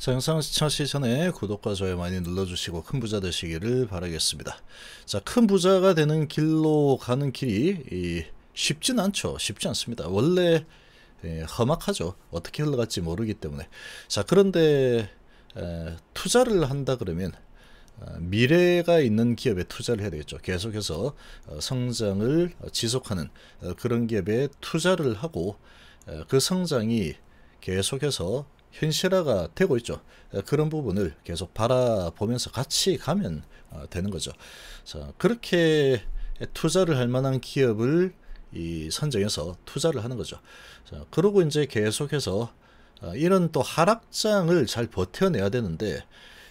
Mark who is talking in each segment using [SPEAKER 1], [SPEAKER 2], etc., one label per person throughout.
[SPEAKER 1] 자, 영상 시청하시기 전에 구독과 좋아요 많이 눌러주시고 큰 부자 되시기를 바라겠습니다. 자, 큰 부자가 되는 길로 가는 길이 이, 쉽진 않죠. 쉽지 않습니다. 원래 예, 험악하죠. 어떻게 흘러갈지 모르기 때문에. 자, 그런데 에, 투자를 한다 그러면 어, 미래가 있는 기업에 투자를 해야 되겠죠. 계속해서 어, 성장을 지속하는 어, 그런 기업에 투자를 하고 그 성장이 계속해서 현실화가 되고 있죠. 그런 부분을 계속 바라보면서 같이 가면 어, 되는 거죠. 그렇게 투자를 할 만한 기업을 선정해서 투자를 하는 거죠. 그러고 이제 계속해서 어, 이런 또 하락장을 잘 버텨내야 되는데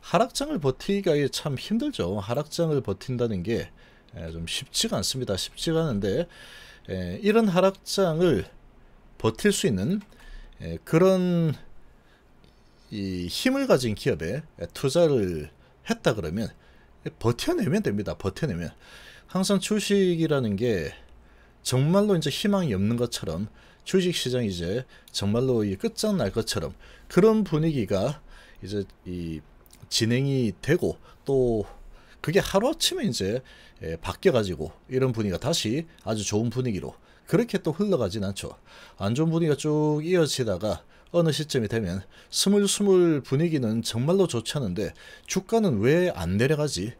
[SPEAKER 1] 하락장을 버티기가 참 힘들죠. 하락장을 버틴다는 게 좀 쉽지가 않습니다. 쉽지가 않은데 이런 하락장을 버틸 수 있는 그런 이 힘을 가진 기업에 투자를 했다 그러면 버텨내면 됩니다. 버텨내면 항상 주식이라는 게 정말로 이제 희망이 없는 것처럼 주식 시장 이제 정말로 이 끝장날 것처럼 그런 분위기가 이제 이 진행이 되고 또 그게 하루아침에 이제 예, 바뀌어가지고 이런 분위기가 다시 아주 좋은 분위기로 그렇게 또 흘러가진 않죠. 안 좋은 분위기가 쭉 이어지다가 어느 시점이 되면 스물스물 분위기는 정말로 좋지 않은데 주가는 왜 안 내려가지?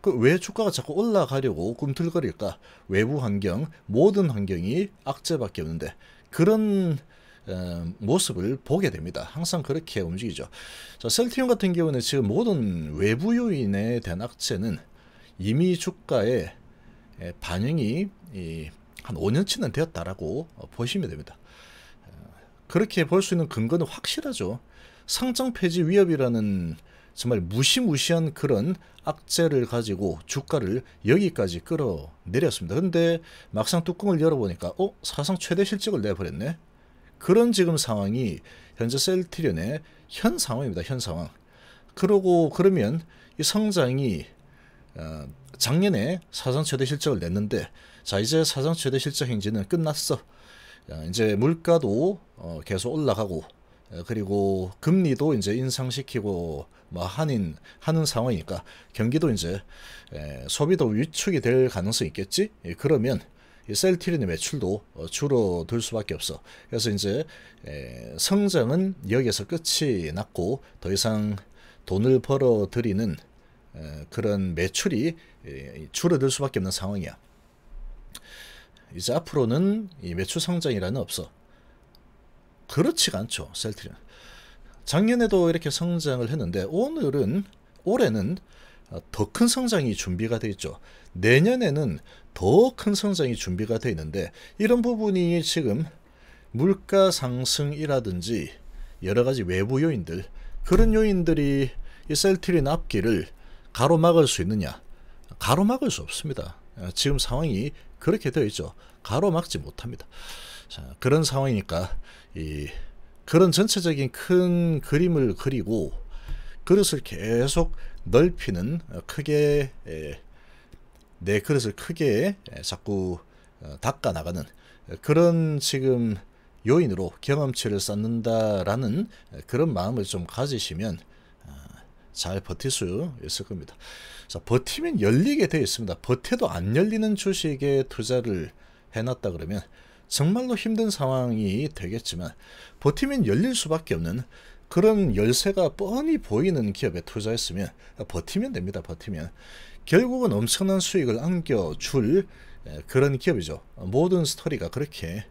[SPEAKER 1] 그 왜 주가가 자꾸 올라가려고 꿈틀거릴까? 외부 환경, 모든 환경이 악재밖에 없는데 그런 어, 모습을 보게 됩니다. 항상 그렇게 움직이죠. 자, 셀티움 같은 경우는 지금 모든 외부 요인에 대한 악재는 이미 주가에 반영이 한 5년치는 되었다라고 어, 보시면 됩니다. 그렇게 볼 수 있는 근거는 확실하죠. 상장 폐지 위협이라는 정말 무시무시한 그런 악재를 가지고 주가를 여기까지 끌어내렸습니다. 근데 막상 뚜껑을 열어보니까 어? 사상 최대 실적을 내버렸네? 그런 지금 상황이 현재 셀트리온의 현 상황입니다. 현 상황. 그러고 그러면 이 성장이 어, 작년에 사상 최대 실적을 냈는데 자 이제 사상 최대 실적 행진은 끝났 어, 이제 물가도 어, 계속 올라가고 그리고 금리도 이제 인상시키고 뭐 한인 하는 상황이니까 경기도 이제 소비도 위축이 될 가능성이 있겠지 예, 그러면 이 셀트리온의 매출도 어, 줄어들 수밖에 없어 그래서 이제 성장은 여기에서 끝이 났고 더 이상 돈을 벌어들이는 그런 매출이 줄어들 수밖에 없는 상황이야 이제 앞으로는 이 매출 성장이라는 없어 그렇지가 않죠. 셀트리온. 작년에도 이렇게 성장을 했는데 오늘은 올해는 어, 더큰 성장이 준비가 되어 있죠. 내년에는 더 큰 성장이 준비가 되어 있는데 이런 부분이 지금 물가 상승이라든지 여러 가지 외부 요인들 그런 요인들이 이 셀트린 리 앞길을 가로막을 수 있느냐? 가로막을 수 없습니다. 어, 지금 상황이 그렇게 되어 있죠. 가로막지 못합니다. 자, 그런 상황이니까 이 그런 전체적인 큰 그림을 그리고 그릇을 계속 넓히는 어, 크게 내 그릇을 크게 자꾸 어, 닦아 나가는 어, 그런 지금 요인으로 경험치를 쌓는다라는 그런 마음을 좀 가지시면 아, 잘 버틸 수 있을 겁니다. 자, 버티면 열리게 되어 있습니다. 버텨도 안 열리는 주식에 투자를 해놨다 그러면 정말로 힘든 상황이 되겠지만 버티면 열릴 수밖에 없는 그런 열쇠가 뻔히 보이는 기업에 투자했으면 버티면 됩니다. 버티면 결국은 엄청난 수익을 안겨줄 그런 기업이죠. 모든 스토리가 그렇게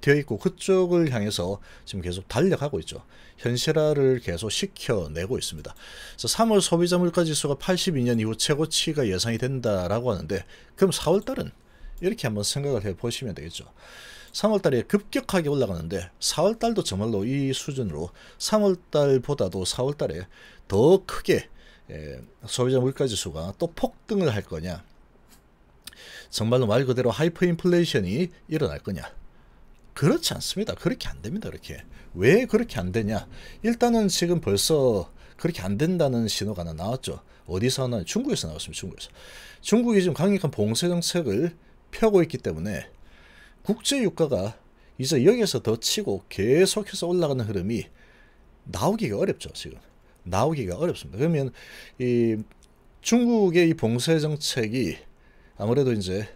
[SPEAKER 1] 되어 있고 그쪽을 향해서 지금 계속 달려가고 있죠. 현실화를 계속 시켜내고 있습니다. 그래서 3월 소비자 물가지수가 82년 이후 최고치가 예상이 된다라고 하는데 그럼 4월달은 이렇게 한번 생각을 해보시면 되겠죠. 3월달에 급격하게 올라가는데 4월달도 정말로 이 수준으로 3월달보다도 4월달에 더 크게 소비자 물가지수가 또 폭등을 할 거냐 정말로 말 그대로 하이퍼인플레이션이 일어날 거냐 그렇지 않습니다. 그렇게 안 됩니다. 그렇게 왜 그렇게 안 되냐 일단은 지금 벌써 그렇게 안 된다는 신호가 하나 나왔죠. 어디서 하나 중국에서 나왔습니다. 중국에서 중국이 지금 강력한 봉쇄 정책을 펴고 있기 때문에 국제 유가가 이제 여기에서더 치고 계속해서 올라가는 흐름이 나오기가 어렵죠, 지금. 나오기가 어렵습니다. 그러면 이 중국의 이 봉쇄 정책이 아무래도 이제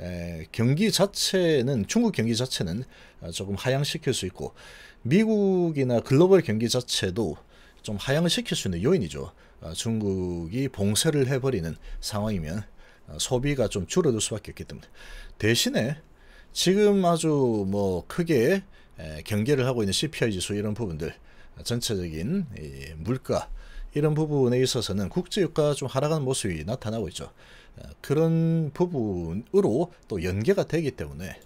[SPEAKER 1] 에, 경기 자체는 중국 경기 자체는 조금 하향시킬 수 있고 미국이나 글로벌 경기 자체도 좀 하향시킬 수 있는 요인이죠. 아, 중국이 봉쇄를 해버리는 상황이면 어, 소비가 좀 줄어들 수밖에 없기 때문에 대신에 지금 아주 뭐 크게 경계를 하고 있는 CPI 지수 이런 부분들 전체적인 이 물가 이런 부분에 있어서는 국제유가 좀 하락하는 모습이 나타나고 있죠. 어, 그런 부분으로 또 연계가 되기 때문에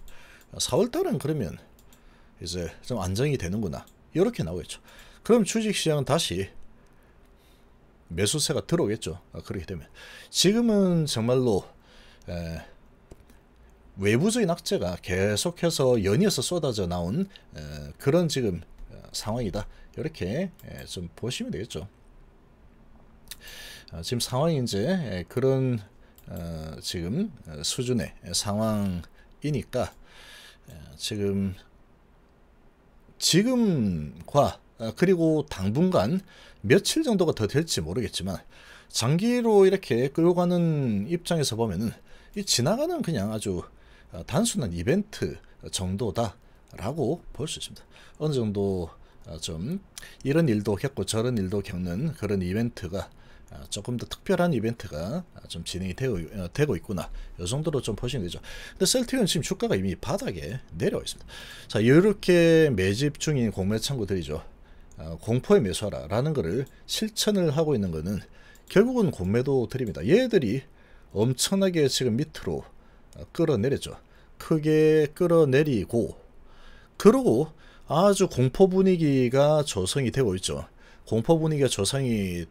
[SPEAKER 1] 4월달은 어, 그러면 이제 좀 안정이 되는구나 이렇게 나오겠죠. 그럼 주식시장은 다시 매수세가 들어오겠죠. 아, 그렇게 되면 지금은 정말로 에, 외부적인 악재가 계속해서 연이어서 쏟아져 나온 에, 그런 지금 어, 상황이다. 이렇게 에, 좀 보시면 되겠죠. 아, 지금 상황이 이제 그런 어, 지금 어, 수준의 상황이니까 지금 지금과 어, 그리고 당분간 며칠 정도가 더 될지 모르겠지만 장기로 이렇게 끌고 가는 입장에서 보면은 이 지나가는 그냥 아주 어, 단순한 이벤트 정도다라고 볼 수 있습니다. 어느 정도 어, 좀 이런 일도 겪고 저런 일도 겪는 그런 이벤트가 어, 조금 더 특별한 이벤트가 좀 진행이 되어, 되고 있구나. 이 정도로 좀 보시면 되죠. 근데 셀틱은 지금 주가가 이미 바닥에 내려와 있습니다. 자, 이렇게 매집 중인 공매창구들이죠. 어, 공포의 묘사라라는 것을 실천을 하고 있는 것은 결국은 공매도들입니다. 얘들이 엄청나게 지금 밑으로 어, 끌어내렸죠. 크게 끌어내리고 그러고 아주 공포 분위기가 조성이 되고 있죠. 공포 분위기가 조성이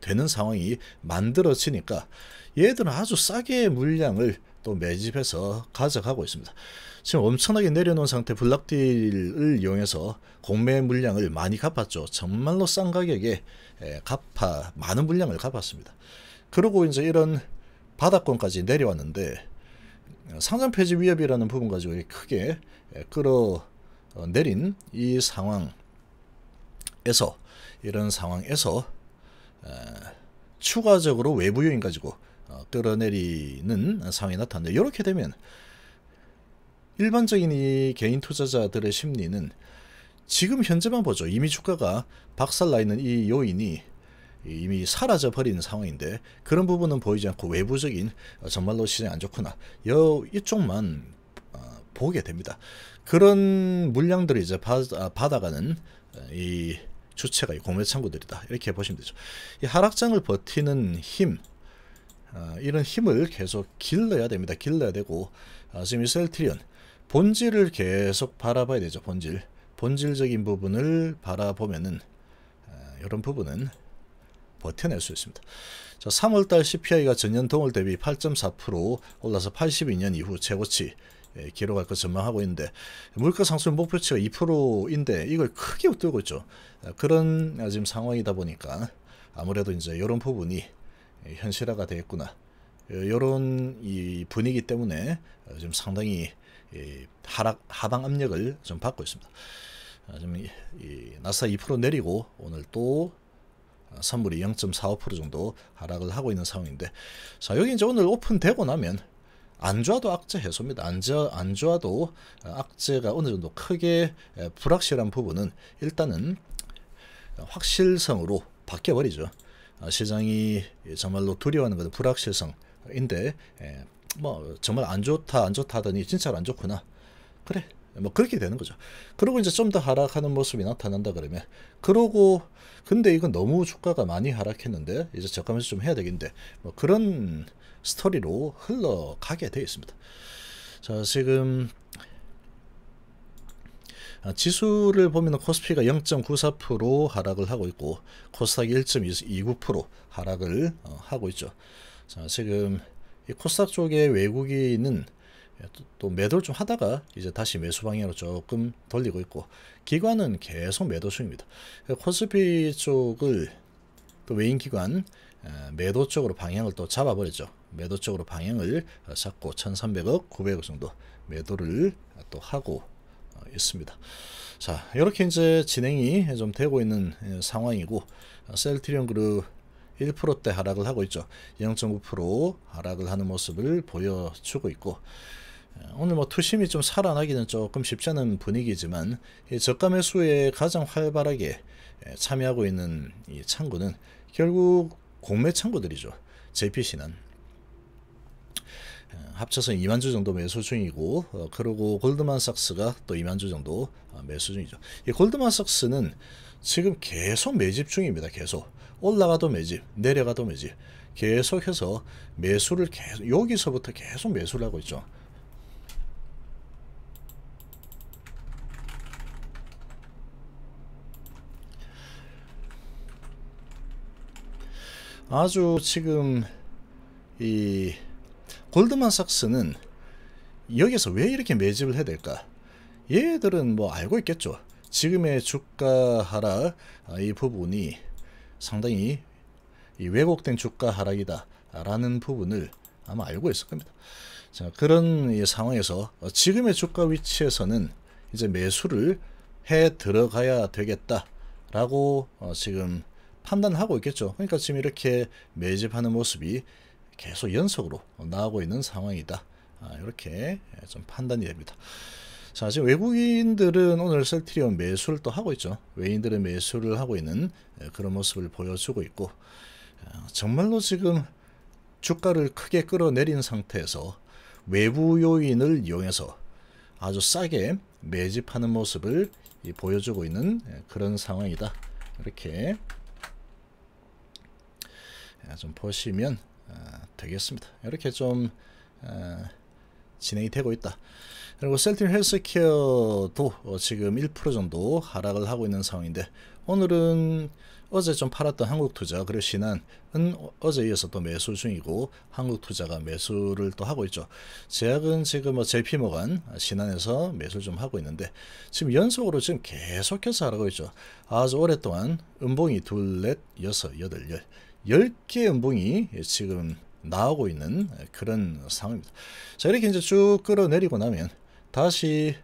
[SPEAKER 1] 되는 상황이 만들어지니까 얘들은 아주 싸게 물량을 또 매집해서 가져가고 있습니다. 지금 엄청나게 내려놓은 상태 블락딜을 이용해서 공매 물량을 많이 갚았죠. 정말로 싼 가격에 갚아 많은 물량을 갚았습니다. 그리고 이제 이런 바닥권까지 내려왔는데 상장 폐지 위협이라는 부분 가지고 크게 끌어내린 어, 이 상황에서 이런 상황에서 추가적으로 외부 요인 가지고 어, 끌어내리는 상황이 나타납니다. 이렇게 되면 일반적인 이 개인 투자자들의 심리는 지금 현재만 보죠. 이미 주가가 박살나 있는 이 요인이 이미 사라져 버린 상황인데 그런 부분은 보이지 않고 외부적인 정말로 시장이 안 좋구나 여 이쪽만 어, 보게 됩니다. 그런 물량들을 이제 아, 받아가는 어, 이 주체가 이 공매 창구들이다 이렇게 보시면 되죠. 이 하락장을 버티는 힘 아, 이런 힘을 계속 길러야 됩니다. 길러야 되고 아, 지금 이 셀트리온 본질을 계속 바라봐야 되죠. 본질. 본질적인 부분을 바라보면은 아, 이런 부분은 버텨낼 수 있습니다. 자, 3월달 CPI가 전년 동월 대비 8.4% 올라서 82년 이후 최고치 예, 기록할 것 전망하고 있는데 물가 상승 목표치가 2%인데 이걸 크게 웃돌고 있죠. 그런 지금 상황이다 보니까 아무래도 이제 이런 부분이 예, 현실화가 되겠구나 이런 어, 이 분위기 때문에 좀 어, 상당히 하락 하방 압력을 좀 받고 있습니다. 아, 지금 나사 2% 내리고 오늘 또 어, 선물이 0.45% 정도 하락을 하고 있는 상황인데 자 여기 이제 오늘 오픈되고 나면 안 좋아도 악재 해소입니다. 안, 저, 안 좋아도 악재가 어느 정도 크게 불확실한 부분은 일단은 확실성으로 바뀌어버리죠. 아, 시장이 정말로 두려워하는 것은 불확실성인데 예, 뭐 정말 안 좋다 안 좋다 하더니 진짜로 안 좋구나 그래 뭐 그렇게 되는 거죠 그리고 이제 좀 더 하락하는 모습이 나타난다 그러면 그러고 근데 이건 너무 주가가 많이 하락했는데 이제 적가면서 좀 해야 되겠는데 뭐 그런 스토리로 흘러가게 되어 있습니다 자 지금 아, 지수를 보면 코스피가 0.94% 하락을 하고 있고 코스닥1.29% 하락을 어, 하고 있죠. 자, 지금 이 코스닥 쪽에 외국인은 또 매도를 좀 하다가 이제 다시 매수 방향으로 조금 돌리고 있고 기관은 계속 매도 중입니다. 코스피 쪽을 또 외인 기관 매도 쪽으로 방향을 또 잡아버리죠. 매도 쪽으로 방향을 잡고 1300억, 900억 정도 매도를 또 하고 있습니다. 자, 이렇게 이제 진행이 좀 되고 있는 예, 상황이고 셀트리온 그룹 1%대 하락을 하고 있죠. 0.9% 하락을 하는 모습을 보여주고 있고 예, 오늘 뭐 투심이 좀 살아나기는 조금 쉽지 않은 분위기지만 저가 매수에 가장 활발하게 예, 참여하고 있는 이 창구는 결국 공매 창구들이죠. JPC는 예, 합쳐서 2만 주 정도 매수 중이고 어, 그리고 골드만삭스가 또 2만 주 정도 어, 매수 중이죠. 이 골드만삭스는 지금 계속 매집 중입니다. 계속 올라가도 매집, 내려가도 매집. 계속해서 매수를 계속 여기서부터 계속 매수를 하고 있죠. 아주 지금 이 골드만삭스는 여기서 왜 이렇게 매집을 해야 될까? 얘들은 뭐 알고 있겠죠. 지금의 주가 하락 아, 이 부분이 상당히 이 왜곡된 주가 하락이다 라는 부분을 아마 알고 있을 겁니다. 자, 그런 상황에서 지금의 주가 위치에서는 이제 매수를 해 들어가야 되겠다라고 어, 지금 판단하고 있겠죠. 그러니까 지금 이렇게 매집하는 모습이 계속 연속으로 나오고 있는 상황이다. 아, 이렇게 좀 판단이 됩니다. 자, 지금 외국인들은 오늘 셀트리온 매수를 또 하고 있죠. 외인들은 매수를 하고 있는 그런 모습을 보여주고 있고 아, 정말로 지금 주가를 크게 끌어내린 상태에서 외부 요인을 이용해서 아주 싸게 매집하는 모습을 보여주고 있는 그런 상황이다. 이렇게 좀 보시면 아, 되겠습니다. 이렇게 좀 아, 진행이 되고 있다. 그리고 셀틴 헬스케어도 지금 1% 정도 하락을 하고 있는 상황인데 오늘은 어제 좀 팔았던 한국투자 그리고 신한은 어제 이어서 또 매수 중이고 한국투자가 매수를 또 하고 있죠. 제약은 지금 뭐 JP모간 신한에서 아, 매수를 좀 하고 있는데 지금 연속으로 지금 계속해서 하라고 있죠. 아주 오랫동안 음봉이 둘, 넷, 여섯, 여덟, 열 10개 연봉이 지금 나오고 있는 그런 상황입니다. 자, 이렇게 이제 쭉 끌어내리고 나면 다시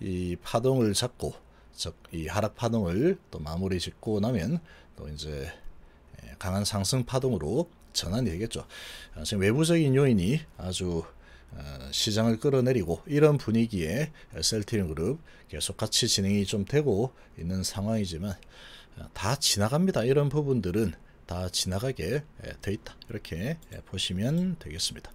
[SPEAKER 1] 이 파동을 잡고 즉 이 하락 파동을 또 마무리 짓고 나면 또 이제 예, 강한 상승 파동으로 전환이 되겠죠. 아, 지금 외부적인 요인이 아주 어, 시장을 끌어내리고 이런 분위기에 셀티는 그룹 계속 같이 진행이 좀 되고 있는 상황이지만 아, 다 지나갑니다. 이런 부분들은 다 지나가게 되어 예, 있다. 이렇게 예, 보시면 되겠습니다.